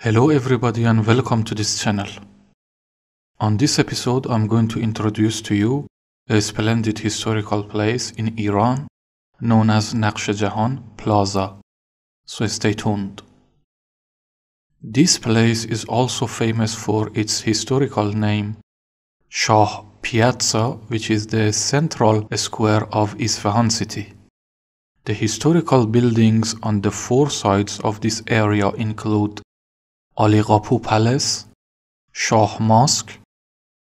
Hello everybody and welcome to this channel. On this episode I'm going to introduce to you a splendid historical place in Iran known as Naqsh Jahan Plaza. So stay tuned. This place is also famous for its historical name Shah Piazza which is the central square of Isfahan city. The historical buildings on the four sides of this area include Aliqapu Palace, Shah Mosque,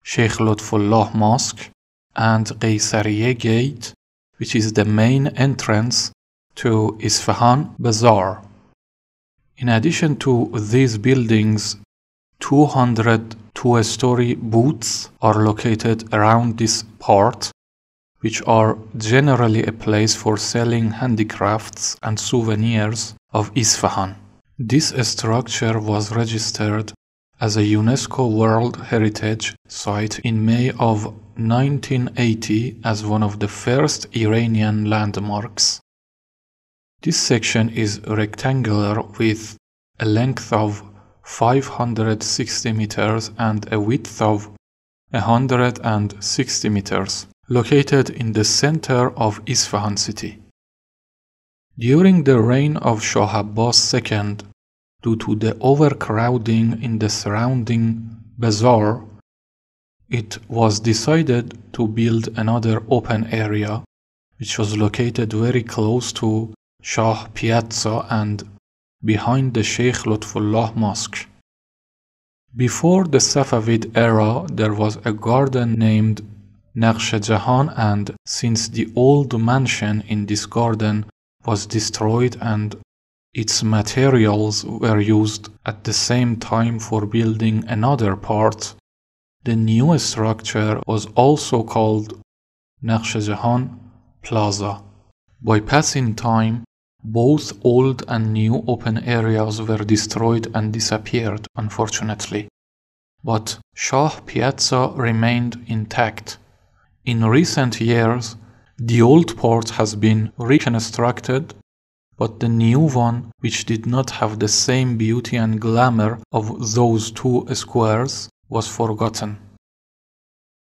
Sheikh Lutfullah Mosque, and Qaisariye Gate, which is the main entrance to Isfahan Bazaar. In addition to these buildings, 200 two-story booths are located around this part, which are generally a place for selling handicrafts and souvenirs of Isfahan. This structure was registered as a UNESCO World Heritage Site in May of 1980 as one of the first Iranian landmarks. This section is rectangular with a length of 560 meters and a width of 160 meters, located in the center of Isfahan city. During the reign of Shah Abbas II, due to the overcrowding in the surrounding bazaar, it was decided to build another open area which was located very close to Shah Piazza and behind the Sheikh Lutfullah Mosque. Before the Safavid era, there was a garden named Naqsh Jahan, and since the old mansion in this garden was destroyed and its materials were used at the same time for building another part. The new structure was also called Naqshjahan Plaza. By passing time, both old and new open areas were destroyed and disappeared, unfortunately. But Shah Piazza remained intact. In recent years, the old part has been reconstructed but the new one, which did not have the same beauty and glamour of those two squares, was forgotten.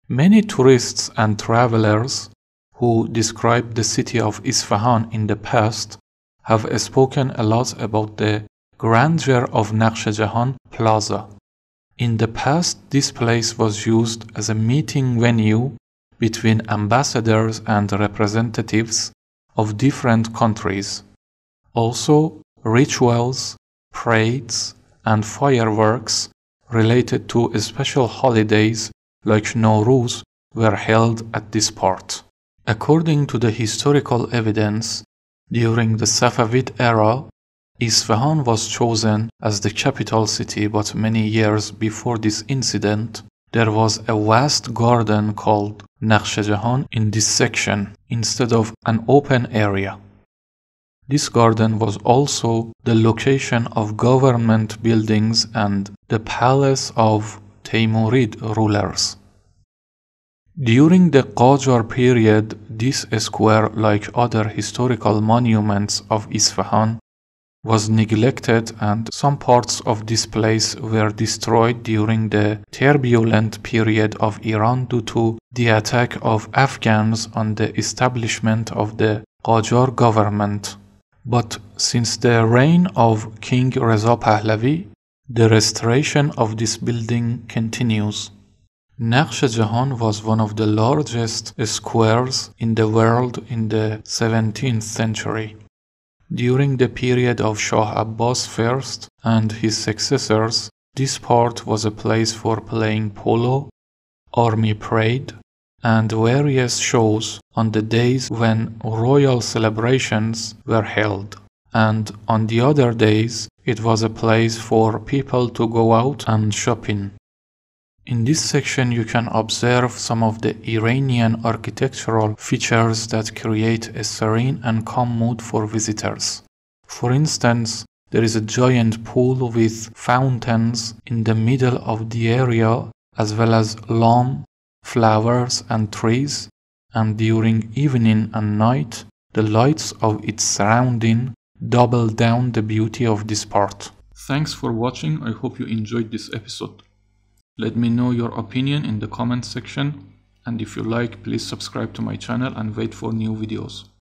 Many tourists and travelers who described the city of Isfahan in the past have spoken a lot about the grandeur of Naqsh Jahan Plaza. In the past, this place was used as a meeting venue between ambassadors and representatives of different countries. Also, rituals, parades, and fireworks related to special holidays like Nowruz were held at this part. According to the historical evidence, during the Safavid era, Isfahan was chosen as the capital city, but many years before this incident, there was a vast garden called Naqshjahan in this section instead of an open area. This garden was also the location of government buildings and the palace of Taymurid rulers. During the Qajar period, this square, like other historical monuments of Isfahan, was neglected and some parts of this place were destroyed during the turbulent period of Iran due to the attack of Afghans on the establishment of the Qajar government. But since the reign of King Reza Pahlavi, the restoration of this building continues. Naqsh Jahan was one of the largest squares in the world in the 17th century. During the period of Shah Abbas I and his successors, this part was a place for playing polo, army parade, and various shows on the days when royal celebrations were held. And on the other days, it was a place for people to go out and shopping. In this section, you can observe some of the Iranian architectural features that create a serene and calm mood for visitors. For instance, there is a giant pool with fountains in the middle of the area, as well as lawn flowers and trees, and during evening and night, the lights of its surrounding double down the beauty of this part. Thanks for watching, I hope you enjoyed this episode. Let me know your opinion in the comment section and if you like please subscribe to my channel and wait for new videos.